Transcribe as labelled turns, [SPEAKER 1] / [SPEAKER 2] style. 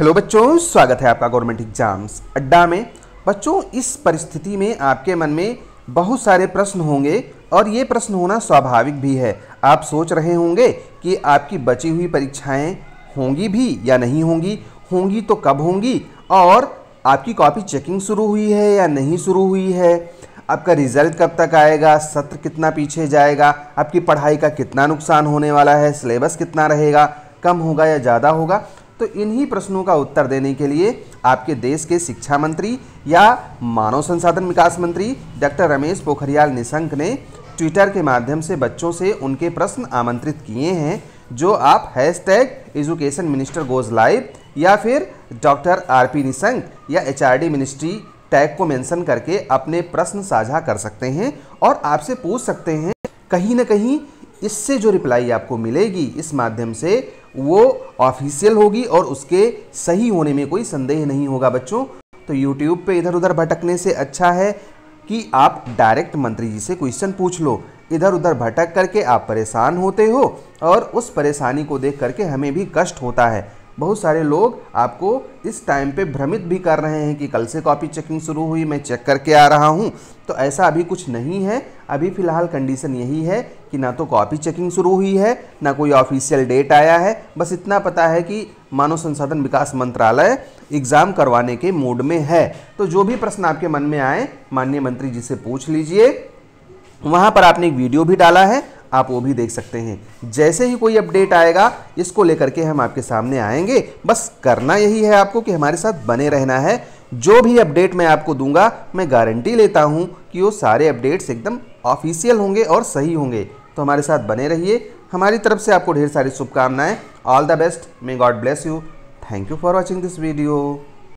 [SPEAKER 1] hello बच्चों स्वागत है आपका गवर्नमेंट एग्जाम्स अड्डा में बच्चों इस परिस्थिति में आपके मन में बहुत सारे प्रश्न होंगे और ये प्रश्न होना स्वाभाविक भी है आप सोच रहे होंगे कि आपकी बची हुई परीक्षाएं होंगी भी या नहीं होंगी होंगी तो कब होंगी और आपकी कॉपी चेकिंग शुरू हुई है या नहीं शुरू हुई है आपका रिजल्ट कब तक आएगा सत्र कितना पीछे जाएगा आपकी पढ़ाई का कितना नुकसान होने वाला है सिलेबस कितना रहेगा कम होगा या ज़्यादा होगा तो इन्हीं प्रश्नों का उत्तर देने के लिए आपके देश के शिक्षा मंत्री या मानव संसाधन विकास मंत्री डॉक्टर रमेश पोखरियाल निशंक ने ट्विटर के माध्यम से बच्चों से उनके प्रश्न आमंत्रित किए हैं जो आप hash tag education minister goes live या फिर डॉक्टर आर पी निशंक या एच मिनिस्ट्री टैग को मेंशन करके अपने प्रश्न साझा कर सकते हैं और आपसे पूछ सकते हैं कहीं ना कहीं इससे जो रिप्लाई आपको मिलेगी इस माध्यम से वो ऑफिशियल होगी और उसके सही होने में कोई संदेह नहीं होगा बच्चों तो यूट्यूब पे इधर उधर भटकने से अच्छा है कि आप डायरेक्ट मंत्री जी से क्वेश्चन पूछ लो इधर उधर भटक करके आप परेशान होते हो और उस परेशानी को देख करके हमें भी कष्ट होता है बहुत सारे लोग आपको इस टाइम पे भ्रमित भी कर रहे हैं कि कल से कॉपी चेकिंग शुरू हुई मैं चेक करके आ रहा हूँ तो ऐसा अभी कुछ नहीं है अभी फ़िलहाल कंडीशन यही है कि ना तो कॉपी चेकिंग शुरू हुई है ना कोई ऑफिशियल डेट आया है बस इतना पता है कि मानव संसाधन विकास मंत्रालय एग्ज़ाम करवाने के मूड में है तो जो भी प्रश्न आपके मन में आए माननीय मंत्री जी से पूछ लीजिए वहाँ पर आपने एक वीडियो भी डाला है आप वो भी देख सकते हैं जैसे ही कोई अपडेट आएगा इसको लेकर के हम आपके सामने आएंगे बस करना यही है आपको कि हमारे साथ बने रहना है जो भी अपडेट मैं आपको दूंगा मैं गारंटी लेता हूं कि वो सारे अपडेट्स एकदम ऑफिशियल होंगे और सही होंगे तो हमारे साथ बने रहिए हमारी तरफ से आपको ढेर सारी शुभकामनाएं all the best may God bless you thank you for watching this video